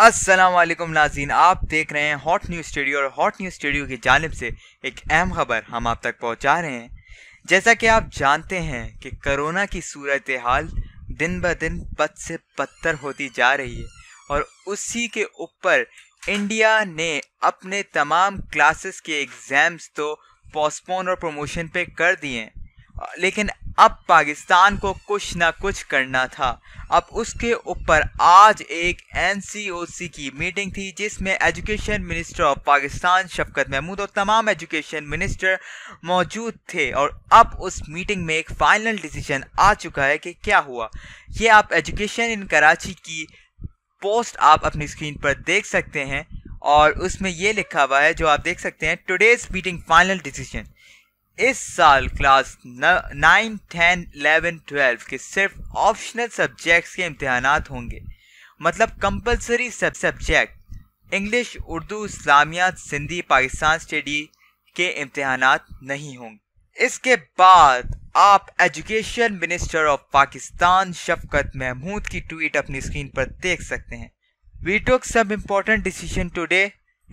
असलम नाजीन आप देख रहे हैं हॉट न्यूज़ स्टूडियो और हॉट न्यूज़ स्टूडियो की जानब से एक अहम खबर हम आप तक पहुंचा रहे हैं जैसा कि आप जानते हैं कि कोरोना की सूरत हाल दिन ब दिन बद से बदतर होती जा रही है और उसी के ऊपर इंडिया ने अपने तमाम क्लासेस के एग्ज़ाम्स तो पोस्टपोन और प्रमोशन पे कर दिए हैं लेकिन अब पाकिस्तान को कुछ ना कुछ करना था अब उसके ऊपर आज एक एन की मीटिंग थी जिसमें education minister of Pakistan Shafqat Mahmood और तमाम एजुकेशन मिनिस्टर मौजूद थे और अब उस मीटिंग में एक फाइनल डिसीजन आ चुका है कि क्या हुआ ये आप एजुकेशन इन कराची की पोस्ट आप अपनी स्क्रीन पर देख सकते हैं और उसमें ये लिखा हुआ है जो आप देख सकते हैं टुडेज मीटिंग फाइनल डिसीजन इस साल class nine ten eleven twelve के सिर्फ ऑप्शनल सब्जेक्ट्स के इम्तहान होंगे मतलब कंपलसरी सब सब्जेक्ट इंग्लिश उर्दू इस्लामिया सिंधी पाकिस्तान स्टडी के इम्तहान नहीं होंगे इसके बाद आप education minister of Pakistan Shafqat Mahmood की ट्वीट अपनी स्क्रीन पर देख सकते हैं we took some important decision today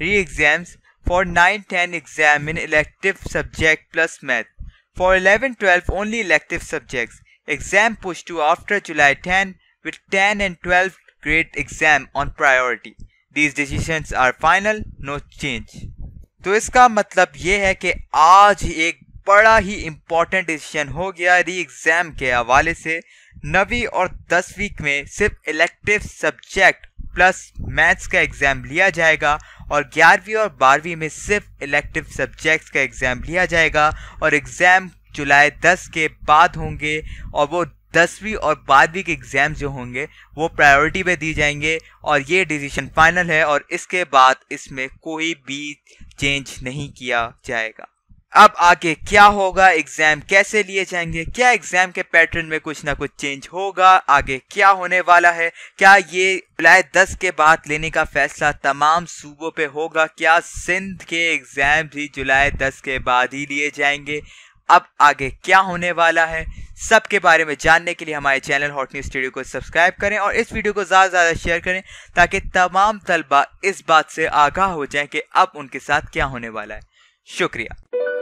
re exams For 9-10 examine elective subject plus math. For 11-12 only elective subjects. Exam pushed to after July 10 with 10 and 12 grade exam on priority. These decisions are final, no change. तो इसका मतलब ये है कि आज एक बड़ा ही important decision हो गया री एग्ज़ाम के हवाले से नवी और दसवीं में सिर्फ इलेक्टिव सब्जेक्ट प्लस मैथ्स का एग्ज़ाम लिया जाएगा और ग्यारहवीं और बारहवीं में सिर्फ इलेक्टिव सब्जेक्ट्स का एग्ज़ाम लिया जाएगा और एग्ज़ाम जुलाई दस के बाद होंगे और वो दसवीं और बारहवीं के एग्ज़ाम जो होंगे वो प्रायोरिटी पे दिए जाएंगे और ये डिसीजन फाइनल है और इसके बाद इसमें कोई भी चेंज नहीं किया जाएगा अब आगे क्या होगा एग्जाम कैसे लिए जाएंगे क्या एग्जाम के पैटर्न में कुछ ना कुछ चेंज होगा आगे क्या होने वाला है क्या ये जुलाई दस के बाद लेने का फैसला तमाम सूबों पे होगा क्या सिंध के एग्जाम भी जुलाई दस के बाद ही लिए जाएंगे अब आगे क्या होने वाला है सब के बारे में जानने के लिए हमारे चैनल हॉट न्यूज़ स्टूडियो को सब्सक्राइब करें और इस वीडियो को ज़्यादा से ज़्यादा शेयर करें ताकि तमाम तलबा इस बात से आगाह हो जाएं कि अब उनके साथ क्या होने वाला है शुक्रिया